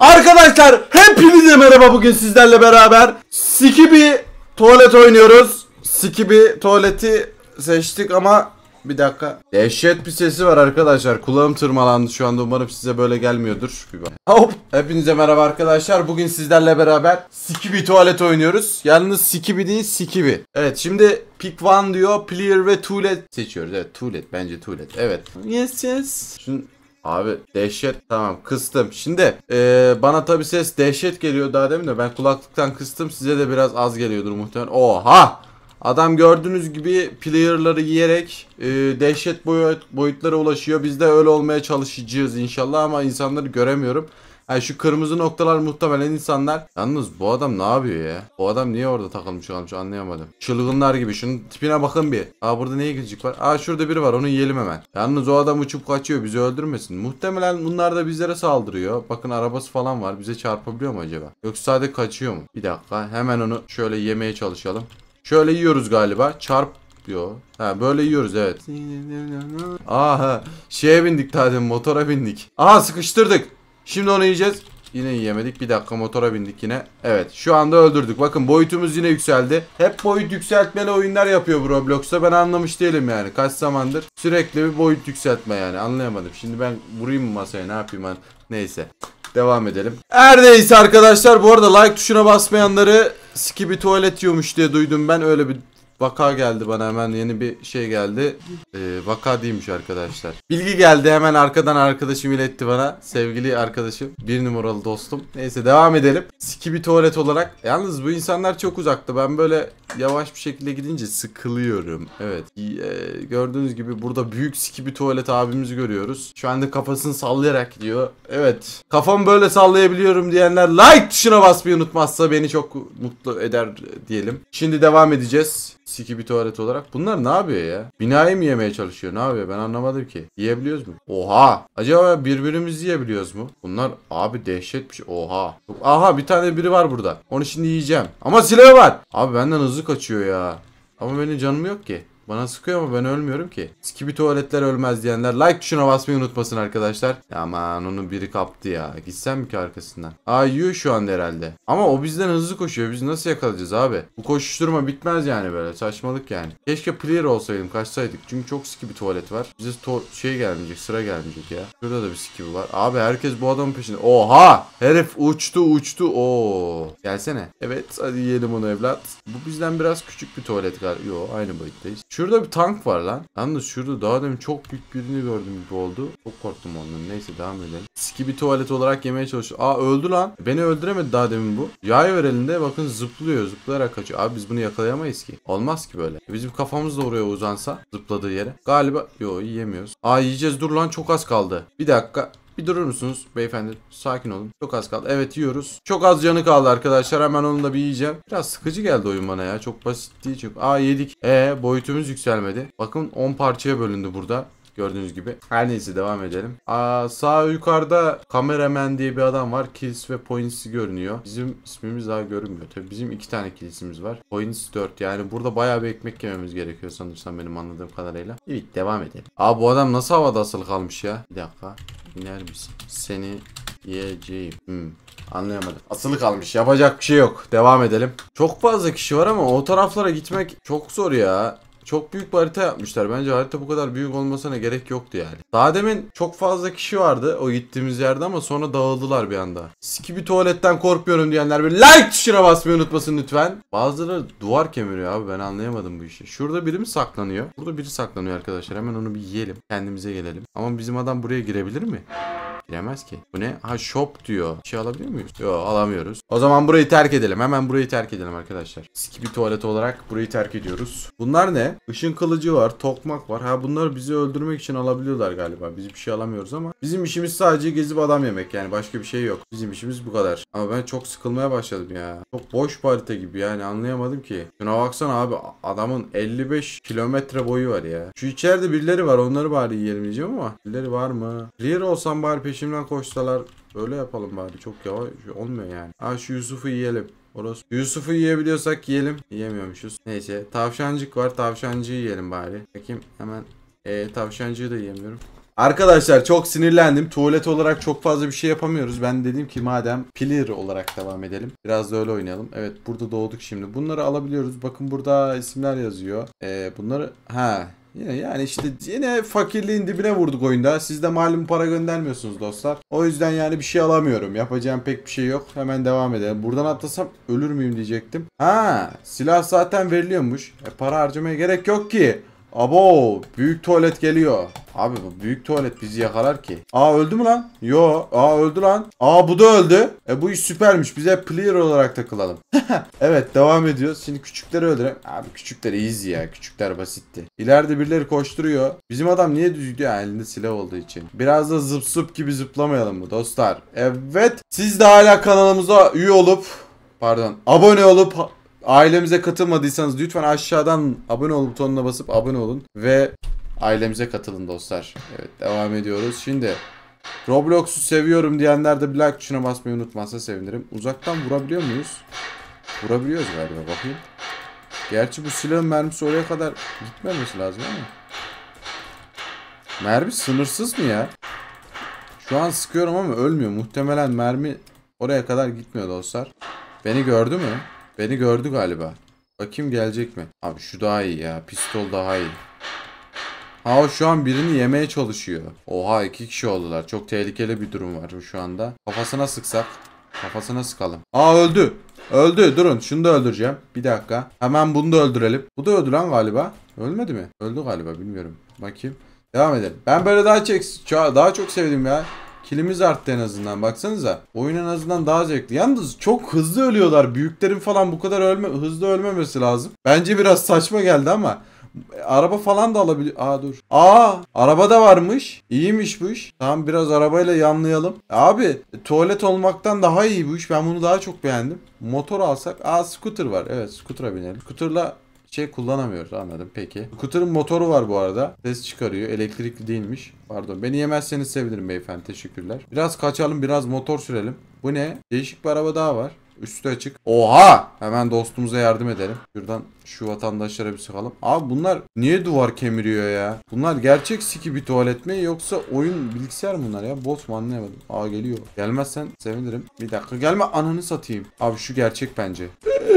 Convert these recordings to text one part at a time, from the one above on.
Arkadaşlar hepinize merhaba bugün sizlerle beraber Skibi tuvalet oynuyoruz Skibi tuvaleti seçtik ama bir dakika Dehşet bir sesi var arkadaşlar kulağım tırmalandı şu anda umarım size böyle gelmiyordur bir bak. Hop hepinize merhaba arkadaşlar bugün sizlerle beraber Skibi tuvalet oynuyoruz Yalnız Skibi değil Skibi Evet şimdi pick one diyor player ve tuvalet seçiyoruz evet tuvalet bence tuvalet evet Yes yes Şimdi Abi dehşet tamam kıstım. Şimdi e, bana tabi ses dehşet geliyor daha demin de ben kulaklıktan kıstım size de biraz az geliyordur muhtemelen. Oha! Adam gördüğünüz gibi player'ları yiyerek e, dehşet boyut, boyutlara ulaşıyor. Biz de öyle olmaya çalışacağız inşallah ama insanları göremiyorum. Yani şu kırmızı noktalar muhtemelen insanlar. Yalnız bu adam ne yapıyor ya? Bu adam niye orada takılmış kalmış anlayamadım. Çılgınlar gibi. Şunun tipine bakın bir. Aa burada neye gidecek var? Aa şurada biri var onu yiyelim hemen. Yalnız o adam uçup kaçıyor bizi öldürmesin. Muhtemelen bunlar da bizlere saldırıyor. Bakın arabası falan var. Bize çarpabiliyor mu acaba? Yoksa sadece kaçıyor mu? Bir dakika hemen onu şöyle yemeye çalışalım. Şöyle yiyoruz galiba. Çarp diyor. Ha böyle yiyoruz evet. Aha şeye bindik zaten motora bindik. Aa sıkıştırdık. Şimdi onu yiyeceğiz. Yine yiyemedik. Bir dakika motora bindik yine. Evet şu anda öldürdük. Bakın boyutumuz yine yükseldi. Hep boyut yükseltmeli oyunlar yapıyor bu Roblox'ta. Ben anlamış değilim yani. Kaç zamandır sürekli bir boyut yükseltme yani. Anlayamadım. Şimdi ben vurayım mı masaya ne yapayım ben. Neyse. Devam edelim. Her arkadaşlar bu arada like tuşuna basmayanları Skibi tuvalet yiyormuş diye duydum ben öyle bir vaka geldi bana hemen yeni bir şey geldi. Ee, vaka değilmiş arkadaşlar. Bilgi geldi hemen arkadan arkadaşım iletti bana. Sevgili arkadaşım. Bir numaralı dostum. Neyse devam edelim. Siki bir tuvalet olarak. Yalnız bu insanlar çok uzakta. Ben böyle yavaş bir şekilde gidince sıkılıyorum. Evet. Ee, gördüğünüz gibi burada büyük siki bir tuvalet abimizi görüyoruz. Şu anda kafasını sallayarak diyor Evet. kafam böyle sallayabiliyorum diyenler like tuşuna basmayı unutmazsa beni çok mutlu eder diyelim. Şimdi devam edeceğiz siki bir tuvalet olarak. Bunlar ne yapıyor ya? Binayı mı yemeye çalışıyor? Ne yapıyor? Ben anlamadım ki. Yiyebiliyoruz mu? Oha! Acaba birbirimizi yiyebiliyoruz mu? Bunlar abi dehşet bir şey. Oha! Aha bir tane biri var burada. Onu şimdi yiyeceğim. Ama silahı var! Abi benden hızlı kaçıyor ya. Ama benim canım yok ki. Bana sıkıyor ama ben ölmüyorum ki. Skibi tuvaletler ölmez diyenler like tuşuna basmayı unutmasın arkadaşlar. Aman onu biri kaptı ya. Gitsen mi ki arkasından? Aa yiyor şu anda herhalde. Ama o bizden hızlı koşuyor. Biz nasıl yakalayacağız abi? Bu koşuşturma bitmez yani böyle. Saçmalık yani. Keşke player olsaydım. Kaçsaydık. Çünkü çok skibi tuvalet var. Bize şey gelmeyecek. Sıra gelmeyecek ya. Şurada da bir skibi var. Abi herkes bu adamın peşinde. Oha! Herif uçtu uçtu. Oo. Gelsene. Evet hadi yiyelim onu evlat. Bu bizden biraz küçük bir tuvalet galiba. Yo aynı boyuttayız. Şurada bir tank var lan. Yalnız şurada daha demin çok büyük birini gördüm gibi oldu. Çok korktum ondan. Neyse devam edelim. Siki bir tuvalet olarak yemeye çalışıyor. Aa öldü lan. Beni öldüremedi daha demin bu. Yay ver elinde bakın zıplıyor. Zıplayarak kaçıyor. Abi biz bunu yakalayamayız ki. Olmaz ki böyle. E, bizim kafamız da oraya uzansa zıpladığı yere. Galiba yo yiyemiyoruz. Aa yiyeceğiz dur lan çok az kaldı. Bir dakika. Bir durur musunuz beyefendi? Sakin olun. Çok az kaldı. Evet yiyoruz. Çok az canı kaldı arkadaşlar. Hemen onu da bir yiyeceğim. Biraz sıkıcı geldi oyun bana ya. Çok basit değil çok. Aa yedik. E boyutumuz yükselmedi. Bakın 10 parçaya bölündü burada. Gördüğünüz gibi. Her neyse devam edelim. Aa, sağ yukarıda kameraman diye bir adam var. Kills ve Points'i görünüyor. Bizim ismimiz daha görünmüyor. Tabii bizim iki tane kilisimiz var. Points 4. Yani burada bayağı bir ekmek yememiz gerekiyor sanırsam benim anladığım kadarıyla. Evet devam edelim. Aa bu adam nasıl havada asılı kalmış ya? Bir dakika. iner misin? Seni yiyeceğim. Hmm. Anlayamadım. Asılı kalmış. Yapacak bir şey yok. Devam edelim. Çok fazla kişi var ama o taraflara gitmek çok zor ya. Çok büyük bir harita yapmışlar. Bence harita bu kadar büyük olmasına gerek yoktu yani. Daha demin çok fazla kişi vardı o gittiğimiz yerde ama sonra dağıldılar bir anda. Siki bir tuvaletten korkmuyorum diyenler bir like tuşuna basmayı unutmasın lütfen. Bazıları duvar kemiriyor abi ben anlayamadım bu işi. Şurada biri mi saklanıyor? Burada biri saklanıyor arkadaşlar. Hemen onu bir yiyelim. Kendimize gelelim. Ama bizim adam buraya girebilir mi? Bilemez ki. Bu ne? Ha shop diyor. Bir şey alabiliyor muyuz? Yo alamıyoruz. O zaman burayı terk edelim. Hemen burayı terk edelim arkadaşlar. bir tuvalet olarak burayı terk ediyoruz. Bunlar ne? Işın kılıcı var. Tokmak var. Ha bunları bizi öldürmek için alabiliyorlar galiba. Biz bir şey alamıyoruz ama. Bizim işimiz sadece gezip adam yemek yani. Başka bir şey yok. Bizim işimiz bu kadar. Ama ben çok sıkılmaya başladım ya. Çok boş bir harita gibi yani anlayamadım ki. Şuna baksana abi adamın 55 kilometre boyu var ya. Şu içeride birileri var onları bari yiyelim diyeceğim ama. Birileri var mı? Clear olsam bari peşin peşimden koşsalar öyle yapalım bari. Çok yavaş şey olmuyor yani. Aa şu Yusuf'u yiyelim. Orası. Yusuf'u yiyebiliyorsak yiyelim. Yiyemiyormuşuz. Neyse. Tavşancık var. Tavşancıyı yiyelim bari. Bakayım hemen. Ee, tavşancıyı da yiyemiyorum. Arkadaşlar çok sinirlendim. Tuvalet olarak çok fazla bir şey yapamıyoruz. Ben dedim ki madem pilir olarak devam edelim. Biraz da öyle oynayalım. Evet burada doğduk şimdi. Bunları alabiliyoruz. Bakın burada isimler yazıyor. Ee, bunları... Ha Yine yani işte yine fakirliğin dibine vurduk oyunda. Siz de malum para göndermiyorsunuz dostlar. O yüzden yani bir şey alamıyorum. Yapacağım pek bir şey yok. Hemen devam edelim. Buradan atlasam ölür müyüm diyecektim. Ha silah zaten veriliyormuş. E, para harcamaya gerek yok ki. Abo büyük tuvalet geliyor. Abi bu büyük tuvalet bizi yakalar ki. Aa öldü mü lan? Yo. Aa öldü lan. Aa bu da öldü. E bu iş süpermiş. Bize player olarak takılalım. evet devam ediyoruz. Şimdi küçükleri öldürelim. Abi küçükler easy ya. Küçükler basitti. İleride birileri koşturuyor. Bizim adam niye düzülüyor? Yani elinde silah olduğu için. Biraz da zıp zıp gibi zıplamayalım mı dostlar? Evet. Siz de hala kanalımıza üye olup pardon abone olup Ailemize katılmadıysanız lütfen aşağıdan abone ol butonuna basıp abone olun ve ailemize katılın dostlar. Evet devam ediyoruz. Şimdi Roblox'u seviyorum diyenler de bir like tuşuna basmayı unutmazsa sevinirim. Uzaktan vurabiliyor muyuz? Vurabiliyoruz galiba bakayım. Gerçi bu silahın mermisi oraya kadar gitmemesi lazım ama. Mermi sınırsız mı ya? Şu an sıkıyorum ama ölmüyor. Muhtemelen mermi oraya kadar gitmiyor dostlar. Beni gördü mü? Beni gördü galiba. Bakayım gelecek mi? Abi şu daha iyi ya. Pistol daha iyi. Ha o şu an birini yemeye çalışıyor. Oha iki kişi oldular. Çok tehlikeli bir durum var şu anda. Kafasına sıksak. Kafasına sıkalım. Aa öldü. Öldü durun şunu da öldüreceğim. Bir dakika. Hemen bunu da öldürelim. Bu da öldü lan galiba. Ölmedi mi? Öldü galiba bilmiyorum. Bakayım. Devam edelim. Ben böyle daha çok, daha çok sevdim ya. Kilimiz arttı en azından baksanıza. Oyun en azından daha zevkli. Yalnız çok hızlı ölüyorlar. Büyüklerin falan bu kadar ölme, hızlı ölmemesi lazım. Bence biraz saçma geldi ama. Araba falan da alabilir. Aa dur. Aa araba da varmış. İyiymiş bu iş. Tamam biraz arabayla yanlayalım. Abi tuvalet olmaktan daha iyi bu iş. Ben bunu daha çok beğendim. Motor alsak. Aa scooter var. Evet scooter'a binelim. Scooter'la şey kullanamıyoruz anladım peki. Scooter'ın motoru var bu arada. Ses çıkarıyor. Elektrikli değilmiş. Pardon. Beni yemezseniz sevinirim beyefendi. Teşekkürler. Biraz kaçalım biraz motor sürelim. Bu ne? Değişik bir araba daha var. Üstü açık. Oha! Hemen dostumuza yardım edelim. Şuradan şu vatandaşlara bir sıkalım. Abi bunlar niye duvar kemiriyor ya? Bunlar gerçek siki bir tuvalet mi yoksa oyun bilgisayar mı bunlar ya? Bot mu anlayamadım. Aa geliyor. Gelmezsen sevinirim. Bir dakika gelme ananı satayım. Abi şu gerçek bence.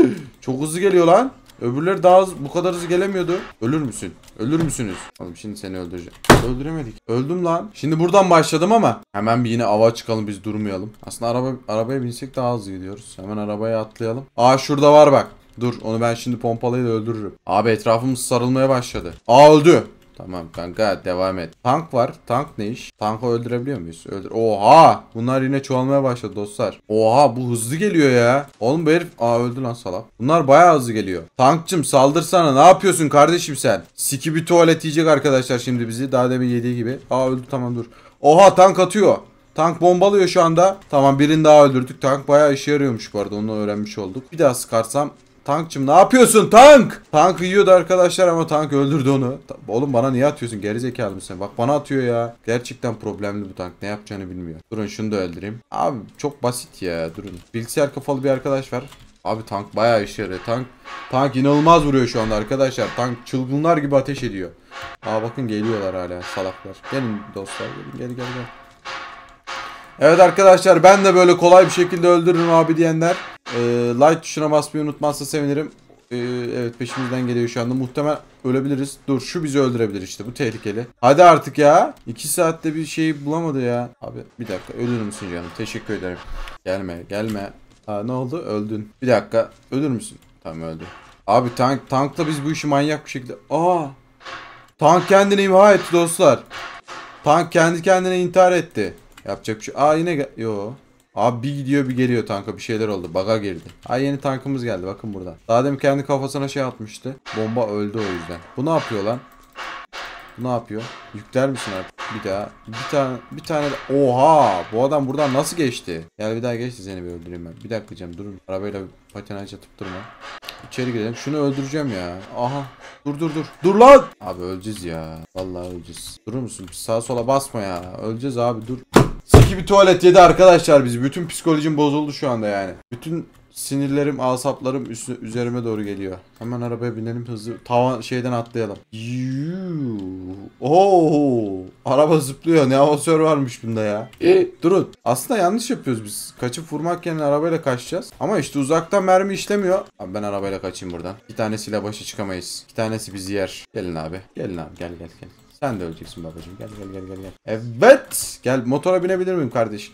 Çok hızlı geliyor lan. Öbürleri daha hızlı, bu kadar hızlı gelemiyordu. Ölür müsün? Ölür müsünüz? Oğlum şimdi seni öldüreceğim. Öldüremedik. Öldüm lan. Şimdi buradan başladım ama hemen bir yine ava çıkalım biz durmayalım. Aslında araba arabaya binsek daha hızlı gidiyoruz. Hemen arabaya atlayalım. Aa şurada var bak. Dur onu ben şimdi pompalayla öldürürüm. Abi etrafımız sarılmaya başladı. Aa öldü. Tamam kanka devam et. Tank var. Tank ne iş? Tankı öldürebiliyor muyuz? Öldür. Oha! Bunlar yine çoğalmaya başladı dostlar. Oha bu hızlı geliyor ya. Oğlum bu herif aa öldü lan salak. Bunlar bayağı hızlı geliyor. Tankçım saldırsana. Ne yapıyorsun kardeşim sen? Siki bir tuvalet yiyecek arkadaşlar şimdi bizi. Daha demin yediği gibi. Aa öldü tamam dur. Oha tank atıyor. Tank bombalıyor şu anda. Tamam birini daha öldürdük. Tank bayağı işe yarıyormuş bu arada. Onu öğrenmiş olduk. Bir daha sıkarsam Tankçım ne yapıyorsun tank? Tank yiyordu arkadaşlar ama tank öldürdü onu. Oğlum bana niye atıyorsun gerizekalı mısın? Bak bana atıyor ya. Gerçekten problemli bu tank. Ne yapacağını bilmiyor. Durun şunu da öldüreyim. Abi çok basit ya durun. Bilgisayar kafalı bir arkadaş var. Abi tank bayağı işe yarıyor. Tank, tank inanılmaz vuruyor şu anda arkadaşlar. Tank çılgınlar gibi ateş ediyor. Aa bakın geliyorlar hala salaklar. Gelin dostlar gelin gel gel gel. Evet arkadaşlar ben de böyle kolay bir şekilde öldürürüm abi diyenler e, like tuşuna basmayı unutmazsa sevinirim. E, evet peşimizden geliyor şu anda. Muhtemel ölebiliriz. Dur şu bizi öldürebilir işte. Bu tehlikeli. Hadi artık ya. 2 saatte bir şey bulamadı ya. Abi bir dakika ölür müsün canım? Teşekkür ederim. Gelme gelme. Ha ne oldu? Öldün. Bir dakika. Ölür müsün? Tamam öldü. Abi tank tankla biz bu işi manyak bir şekilde. Aa! Tank kendini imha etti dostlar. Tank kendi kendine intihar etti. Yapacak bir şey. Aa yine yo. Abi bir gidiyor bir geliyor tanka bir şeyler oldu. Baga girdi. Ay yeni tankımız geldi bakın buradan. Daha demin kendi kafasına şey atmıştı. Bomba öldü o yüzden. Bu ne yapıyor lan? Bu ne yapıyor? Yükler misin artık? Bir daha. Bir tane bir tane Oha! Bu adam buradan nasıl geçti? Gel bir daha geçti seni bir öldüreyim ben. Bir dakika canım durun. Arabayla patinaj atıp durma. İçeri girelim. Şunu öldüreceğim ya. Aha. Dur dur dur. Dur lan! Abi öleceğiz ya. Vallahi öleceğiz. Durur musun? Sağa sola basma ya. Öleceğiz abi dur. Önceki bir tuvalet yedi arkadaşlar bizi. Bütün psikolojim bozuldu şu anda yani. Bütün sinirlerim, asaplarım üstü, üzerime doğru geliyor. Hemen arabaya binelim hızlı. Tavan şeyden atlayalım. Yuuu. Oo. Araba zıplıyor. Ne avansör varmış bunda ya. E, durun. Aslında yanlış yapıyoruz biz. Kaçıp vurmak yerine arabayla kaçacağız. Ama işte uzaktan mermi işlemiyor. Abi ben arabayla kaçayım buradan. Bir tanesiyle başa çıkamayız. İki tanesi bizi yer. Gelin abi. Gelin abi. Gel gel gel. Sen de öleceksin babacığım. Gel gel gel gel gel. Evet. Gel motora binebilir miyim kardeş?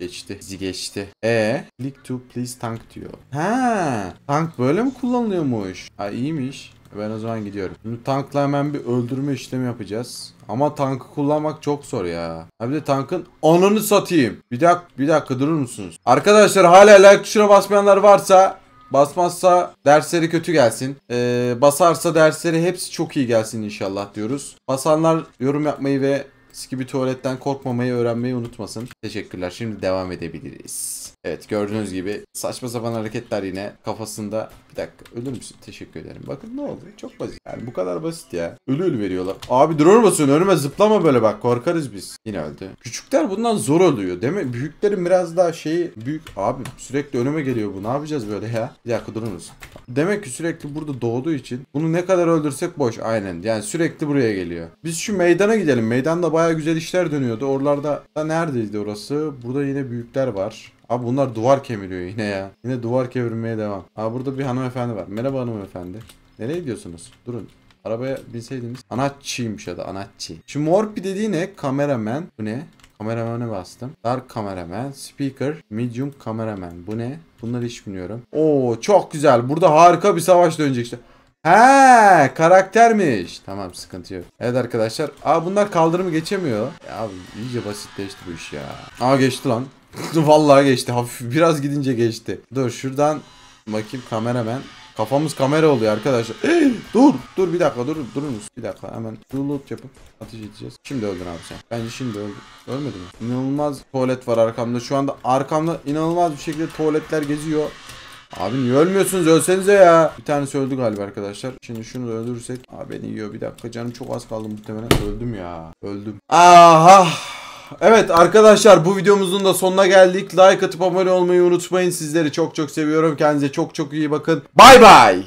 Geçti. Bizi geçti. E click to please tank diyor. Ha, tank böyle mi kullanılıyormuş? Ha iyiymiş. Ben o zaman gidiyorum. Şimdi tankla hemen bir öldürme işlemi yapacağız. Ama tankı kullanmak çok zor ya. Ha bir de tankın anını satayım. Bir dakika, bir dakika durur musunuz? Arkadaşlar hala like tuşuna basmayanlar varsa Basmazsa dersleri kötü gelsin. Ee, basarsa dersleri hepsi çok iyi gelsin inşallah diyoruz. Basanlar yorum yapmayı ve Skibi tuvaletten korkmamayı öğrenmeyi unutmasın. Teşekkürler. Şimdi devam edebiliriz. Evet gördüğünüz gibi saçma sapan hareketler yine kafasında. Bir dakika ölür müsün? Teşekkür ederim. Bakın ne oldu? Çok basit. Yani bu kadar basit ya. Ölü ölü veriyorlar. Abi drone basıyorsun önüme zıplama böyle bak korkarız biz. Yine öldü. Küçükler bundan zor oluyor değil mi? Büyüklerin biraz daha şeyi büyük. Abi sürekli önüme geliyor bu. Ne yapacağız böyle ya? Bir dakika durur musun? Demek ki sürekli burada doğduğu için bunu ne kadar öldürsek boş. Aynen. Yani sürekli buraya geliyor. Biz şu meydana gidelim. Meydanda baya güzel işler dönüyordu. Oralarda da neredeydi orası? Burada yine büyükler var. Abi bunlar duvar kemiriyor yine ya. Yine duvar kemirmeye devam. Abi burada bir hanımefendi var. Merhaba hanımefendi. Nereye gidiyorsunuz? Durun. Arabaya binseydiniz. Anatçıymış ya da anatçı. Şu morpi dediği ne? Kameraman. Bu ne? Kameramana bastım. Dark kameraman, speaker, medium kameraman. Bu ne? Bunları hiç bilmiyorum. Oo çok güzel. Burada harika bir savaş dönecek işte. He karaktermiş. Tamam sıkıntı yok. Evet arkadaşlar. Aa bunlar kaldırımı geçemiyor. Ya abi iyice basitleşti bu iş ya. Aa geçti lan. Vallahi geçti. Hafif biraz gidince geçti. Dur şuradan bakayım kameramen. Kafamız kamera oluyor arkadaşlar. Hey, dur dur bir dakika dur durur Bir dakika hemen reload yapıp ateş edeceğiz. Şimdi öldün abi sen. Bence şimdi öldü. Ölmedi mi? İnanılmaz tuvalet var arkamda. Şu anda arkamda inanılmaz bir şekilde tuvaletler geziyor. Abi niye ölmüyorsunuz? Ölsenize ya. Bir tanesi öldü galiba arkadaşlar. Şimdi şunu da öldürürsek. Abi beni yiyor. Bir dakika canım çok az kaldı muhtemelen. Öldüm ya. Öldüm. Aha. Evet arkadaşlar bu videomuzun da sonuna geldik. Like atıp abone olmayı unutmayın. Sizleri çok çok seviyorum. Kendinize çok çok iyi bakın. Bay bay.